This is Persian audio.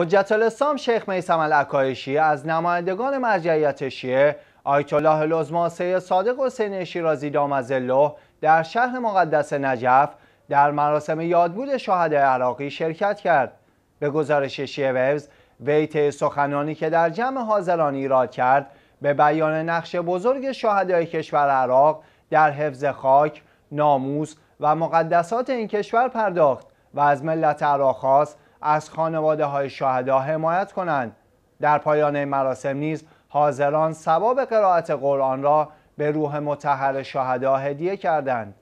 حجت الاسلام شیخ میسم العکایشی از نمایندگان مرجعیت شیعه آیت الله العظما صادق حسین شیرازی از در شهر مقدس نجف در مراسم یادبود شهدای عراقی شرکت کرد به گزارش شیعه وی ویت سخنانی که در جمع حاضران ایراد کرد به بیان نقش بزرگ شهدای کشور عراق در حفظ خاک، ناموس و مقدسات این کشور پرداخت و از ملت عراق خواست از خانواده های شهدا حمایت کنند در پایان مراسم نیز حاضران سباب قرائت قرآن را به روح متحر شهدا هدیه کردند